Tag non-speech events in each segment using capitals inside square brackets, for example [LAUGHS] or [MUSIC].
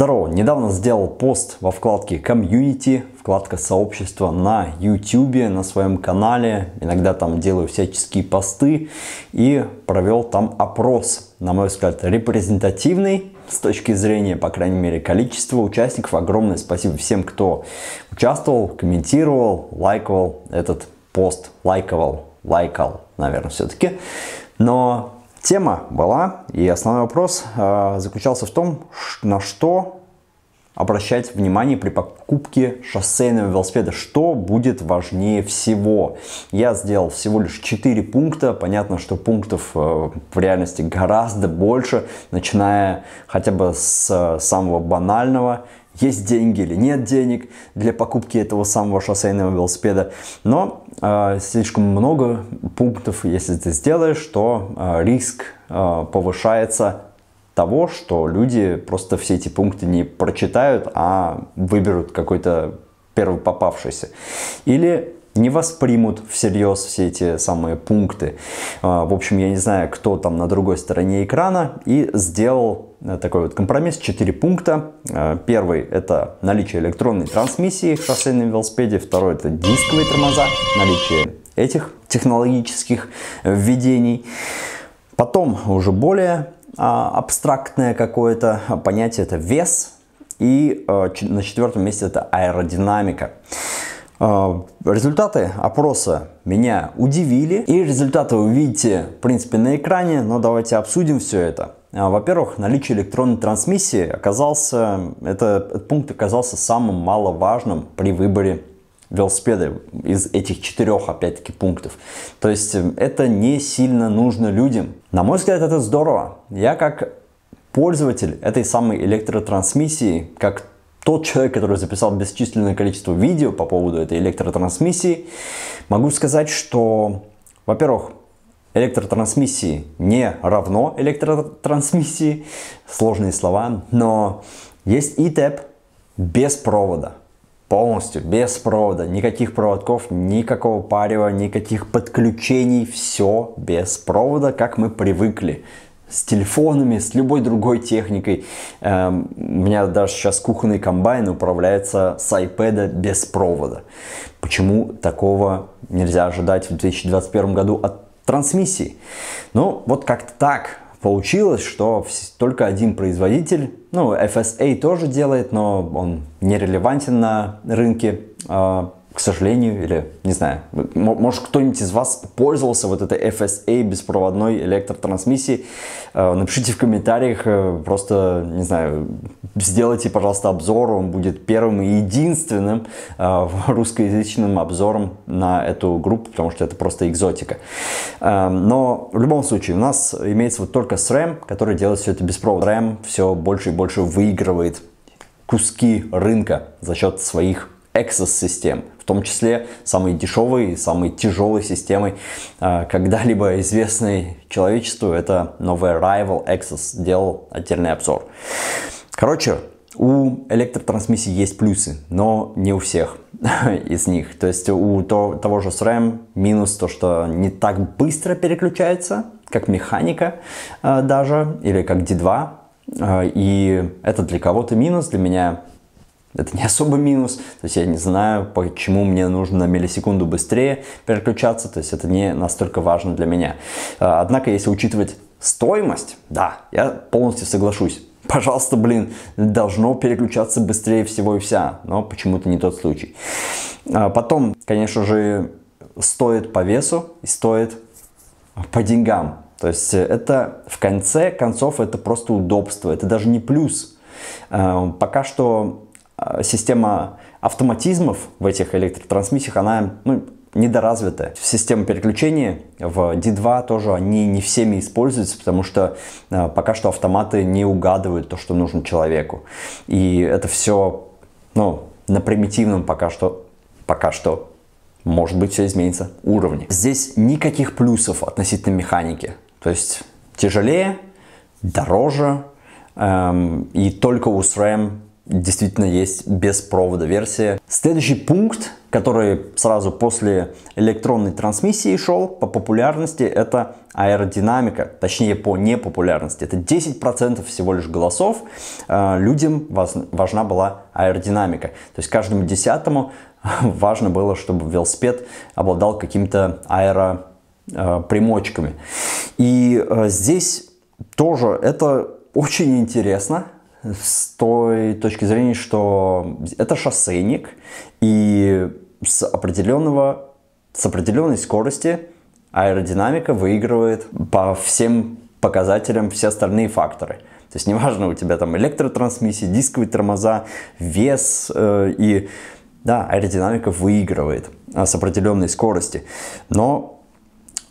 Здорово! Недавно сделал пост во вкладке Community, вкладка «Сообщество» на YouTube, на своем канале. Иногда там делаю всяческие посты и провел там опрос, на мой взгляд, репрезентативный с точки зрения, по крайней мере, количества участников. Огромное спасибо всем, кто участвовал, комментировал, лайковал этот пост. Лайковал, лайкал, наверное, все-таки. Но Тема была, и основной вопрос э, заключался в том, на что обращать внимание при покупке шоссейного велосипеда, что будет важнее всего. Я сделал всего лишь 4 пункта, понятно, что пунктов э, в реальности гораздо больше, начиная хотя бы с э, самого банального есть деньги или нет денег для покупки этого самого шоссейного велосипеда. Но э, слишком много пунктов, если ты сделаешь, то э, риск э, повышается того, что люди просто все эти пункты не прочитают, а выберут какой-то первый попавшийся. Или не воспримут всерьез все эти самые пункты. А, в общем, я не знаю, кто там на другой стороне экрана и сделал э, такой вот компромисс, 4 пункта. А, первый – это наличие электронной трансмиссии в шоссейном велосипеде. Второй – это дисковые тормоза, наличие этих технологических э, введений. Потом уже более а, абстрактное какое-то понятие – это вес. И э, на четвертом месте это аэродинамика. А, результаты опроса меня удивили, и результаты вы видите, в принципе, на экране, но давайте обсудим все это. А, во-первых, наличие электронной трансмиссии оказался, это, этот пункт оказался самым маловажным при выборе велосипеда из этих четырех, опять-таки, пунктов. То есть э, это не сильно нужно людям. На мой взгляд, это здорово. Я как пользователь этой самой электротрансмиссии, как тот человек, который записал бесчисленное количество видео по поводу этой электротрансмиссии, могу сказать, что, во-первых, электротрансмиссии не равно электротрансмиссии, сложные слова, но есть ETAP без провода, полностью без провода, никаких проводков, никакого парева, никаких подключений, все без провода, как мы привыкли с телефонами, с любой другой техникой. Эм, у меня даже сейчас кухонный комбайн управляется с iPad без провода. Почему такого нельзя ожидать в 2021 году от трансмиссии? Ну, вот как-то так получилось, что только один производитель, ну, FSA тоже делает, но он нерелевантен на рынке а, к сожалению, или не знаю, может кто-нибудь из вас пользовался вот этой FSA беспроводной электротрансмиссией, э, напишите в комментариях, э, просто, не знаю, сделайте, пожалуйста, обзор, он будет первым и единственным э, [LAUGHS] русскоязычным обзором на эту группу, потому что это просто экзотика. Но в любом случае, у нас имеется вот только SRAM, который делает все это беспроводно. RAM все больше и больше выигрывает куски рынка за счет своих эксос-систем, том числе самой дешевой и самой тяжелой системой а, когда-либо известной человечеству. Это новый Rival Access делал отдельный обзор. Короче, у электротрансмиссии есть плюсы, но не у всех [LAUGHS] из них. То есть у того же SRAM минус то, что не так быстро переключается, как механика а, даже, или как D2. А, и это для кого-то минус, для меня это не особо минус, то есть я не знаю, почему мне нужно на миллисекунду быстрее переключаться, то есть это не настолько важно для меня. А, однако, если учитывать стоимость, да, я полностью соглашусь. Пожалуйста, блин, должно переключаться быстрее всего и вся, но почему-то не тот случай. А, потом, конечно же, стоит по весу и стоит по деньгам. То есть это в конце концов это просто удобство, это даже не плюс. А, пока что а, система автоматизмов в этих электротрансмиссиях, она ну, недоразвитая. Система переключения в D2 тоже они не всеми используются, потому что а, пока что автоматы не угадывают то, что нужно человеку. И это все ну, на примитивном пока что, пока что может быть, все изменится уровне. Здесь никаких плюсов относительно механики. То есть тяжелее, дороже, эм, и только у SRAM действительно есть без провода версия. Следующий пункт, который сразу после электронной трансмиссии шел по популярности, это аэродинамика, точнее по непопулярности. Это 10% всего лишь голосов. Э, людям важна была аэродинамика. То есть каждому десятому [LAUGHS] важно было, чтобы велосипед обладал каким-то аэропримочками. Э, И э, здесь тоже это очень интересно, с той точки зрения, что это шоссейник, и с определенного, с определенной скорости аэродинамика выигрывает по всем показателям все остальные факторы. То есть неважно у тебя там электротрансмиссии, дисковые тормоза, вес э, и да, аэродинамика выигрывает а, с определенной скорости. Но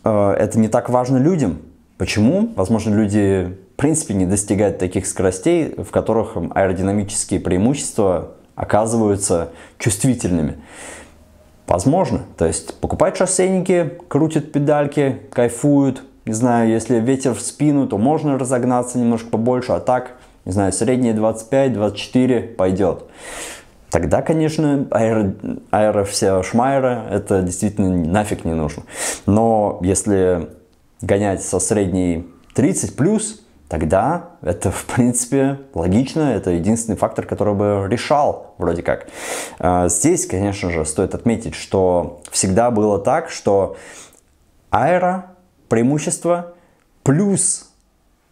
э, это не так важно людям. Почему? Возможно, люди принципе не достигать таких скоростей, в которых аэродинамические преимущества оказываются чувствительными. Возможно. То есть покупают шоссейники, крутят педальки, кайфуют. Не знаю, если ветер в спину, то можно разогнаться немножко побольше, а так, не знаю, средние 25-24 пойдет. Тогда, конечно, аэро, аэро вся шмайра, это действительно нафиг не нужно. Но если гонять со средней 30+, плюс, тогда это, в принципе, логично, это единственный фактор, который бы решал вроде как. А, здесь, конечно же, стоит отметить, что всегда было так, что аэро преимущество плюс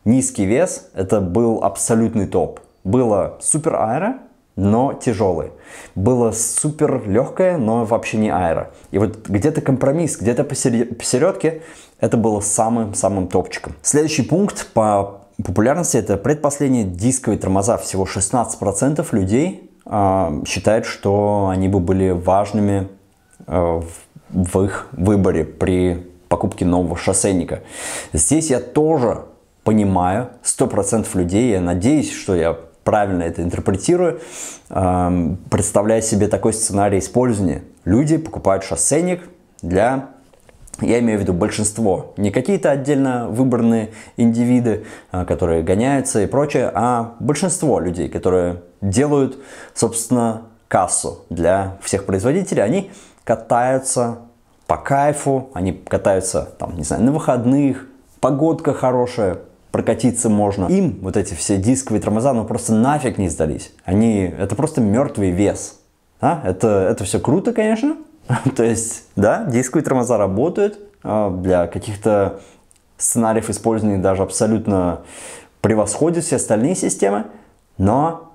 низкий вес, это был абсолютный топ. Было супер аэро, но тяжелый. Было супер легкое, но вообще не аэро. И вот где-то компромисс, где-то посередке, это было самым-самым топчиком. Следующий пункт по популярности это предпоследние дисковые тормоза. Всего 16% людей э, считают, что они бы были важными э, в, в их выборе при покупке нового шоссейника. Здесь я тоже понимаю 100% людей, я надеюсь, что я правильно это интерпретирую, э, а, представляя себе такой сценарий использования. Люди покупают шоссейник для я имею в виду большинство, не какие-то отдельно выбранные индивиды, а, которые гоняются и прочее, а большинство людей, которые делают, собственно, кассу для всех производителей, они катаются по кайфу, они катаются, там, не знаю, на выходных, погодка хорошая, прокатиться можно. Им вот эти все дисковые тормоза, ну просто нафиг не сдались. Они, это просто мертвый вес. А? Это, это все круто, конечно, [LAUGHS] То есть, да, дисковые тормоза работают для а, каких-то сценариев использования даже абсолютно превосходят все остальные системы, но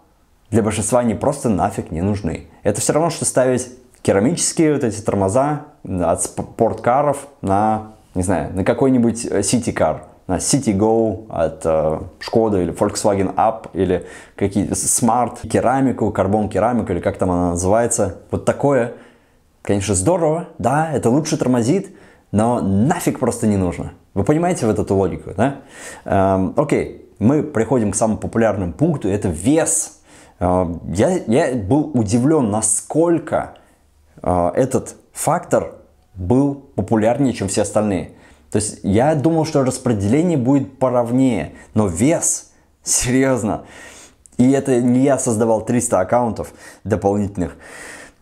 для большинства они просто нафиг не нужны. Это все равно, что ставить керамические вот эти тормоза от спорткаров на, не знаю, на какой-нибудь э, City-кар, на City Go от э, Шкода или Volkswagen Up или какие-то Smart, керамику, карбон керамику или как там она называется. Вот такое – Конечно, здорово, да, это лучше тормозит, но нафиг просто не нужно. Вы понимаете вот эту логику, да? Эм, окей, мы приходим к самому популярному пункту, это вес. Эм, я, я был удивлен, насколько э, этот фактор был популярнее, чем все остальные. То есть я думал, что распределение будет поровнее, но вес, [LAUGHS] серьезно. И это не я создавал 300 аккаунтов дополнительных.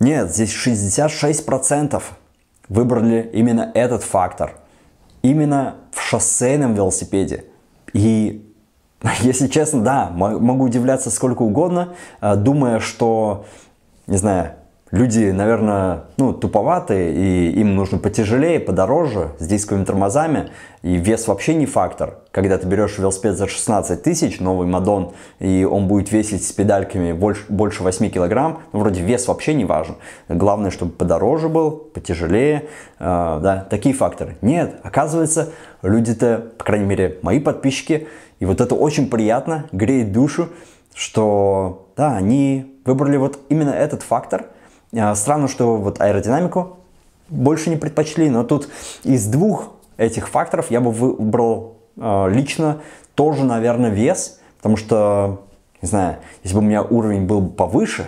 Нет, здесь 66% выбрали именно этот фактор. Именно в шоссейном велосипеде. И [LAUGHS] если честно, да, могу удивляться сколько угодно, э, думая, что, не знаю, люди, наверное, ну, туповатые, и им нужно потяжелее, подороже, с дисковыми тормозами, и вес вообще не фактор. Когда ты берешь велосипед за 16 тысяч, новый Мадон, и он будет весить с педальками больше, больше 8 килограмм, ну, вроде вес вообще не важен. Главное, чтобы подороже был, потяжелее, э, да, такие факторы. Нет, оказывается, люди-то, по крайней мере, мои подписчики, и вот это очень приятно, греет душу, что, да, они выбрали вот именно этот фактор – а, странно, что вот аэродинамику больше не предпочли, но тут из двух этих факторов я бы выбрал а, лично тоже, наверное, вес, потому что не знаю, если бы у меня уровень был бы повыше,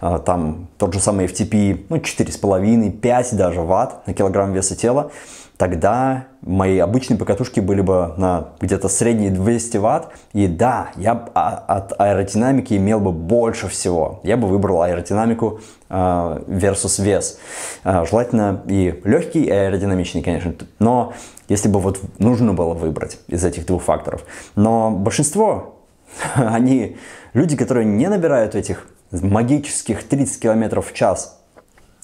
а, там тот же самый FTP, ну, 4,5, 5 даже ватт на килограмм веса тела, тогда мои обычные покатушки были бы на где-то средние 200 ватт. И да, я от аэродинамики имел бы больше всего. Я бы выбрал аэродинамику а, versus вес. А, желательно и легкий, и аэродинамичный, конечно. Но если бы вот нужно было выбрать из этих двух факторов. Но большинство [LAUGHS] Они люди, которые не набирают этих магических 30 км в час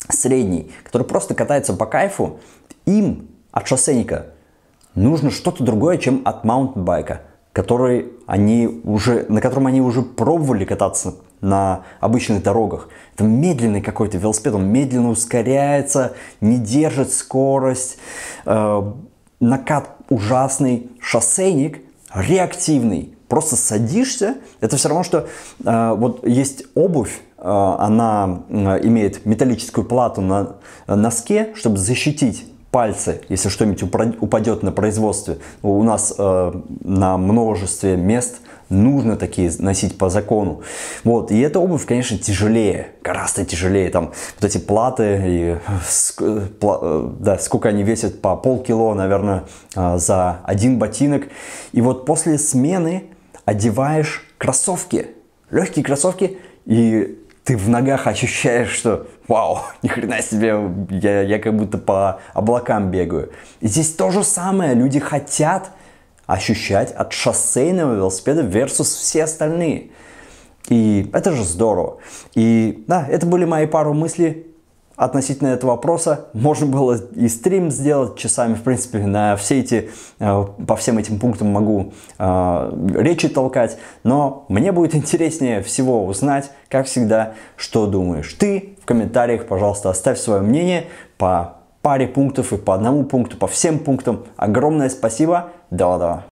средний, который просто катается по кайфу, им от шоссейника нужно что-то другое, чем от маунтбайка, который они уже, на котором они уже пробовали кататься на обычных дорогах. Это медленный какой-то велосипед, он медленно ускоряется, не держит скорость, э, накат ужасный, шоссейник реактивный, Просто садишься, это все равно, что э, вот есть обувь, э, она э, имеет металлическую плату на э, носке, чтобы защитить пальцы, если что-нибудь упадет на производстве. У нас э, на множестве мест нужно такие носить по закону. Вот, и эта обувь, конечно, тяжелее, гораздо тяжелее. Там вот эти платы, и, э, пла, да, сколько они весят, по полкило, наверное, за один ботинок. И вот после смены одеваешь кроссовки, легкие кроссовки, и ты в ногах ощущаешь, что вау, [LAUGHS] ни хрена себе, я, я как будто по облакам бегаю. И здесь то же самое, люди хотят ощущать от шоссейного велосипеда versus все остальные. И это же здорово. И да, это были мои пару мыслей относительно этого вопроса. Можно было и стрим сделать часами, в принципе, на все эти, э, по всем этим пунктам могу э, речи толкать, но мне будет интереснее всего узнать, как всегда, что думаешь ты. В комментариях, пожалуйста, оставь свое мнение по паре пунктов и по одному пункту, по всем пунктам. Огромное спасибо. Да-да.